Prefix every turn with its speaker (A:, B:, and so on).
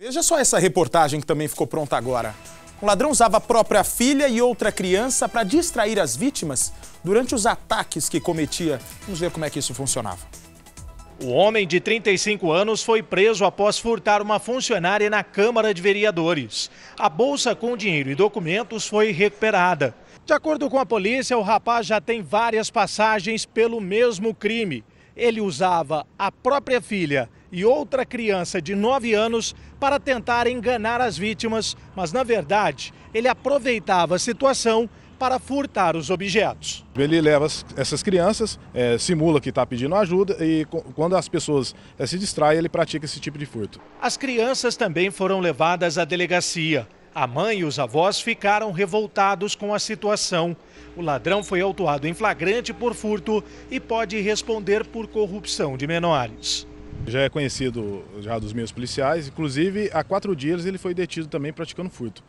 A: Veja só essa reportagem que também ficou pronta agora. Um ladrão usava a própria filha e outra criança para distrair as vítimas durante os ataques que cometia. Vamos ver como é que isso funcionava.
B: O homem de 35 anos foi preso após furtar uma funcionária na Câmara de Vereadores. A bolsa com dinheiro e documentos foi recuperada. De acordo com a polícia, o rapaz já tem várias passagens pelo mesmo crime. Ele usava a própria filha e outra criança de 9 anos para tentar enganar as vítimas, mas na verdade ele aproveitava a situação
C: para furtar os objetos. Ele leva essas crianças, é, simula que está pedindo ajuda e quando as pessoas é, se distraem, ele pratica esse tipo de furto.
B: As crianças também foram levadas à delegacia. A mãe e os avós ficaram revoltados com a situação. O ladrão foi autuado em flagrante por furto e pode responder
C: por corrupção de menores. Já é conhecido já dos meios policiais, inclusive há quatro dias ele foi detido também praticando furto.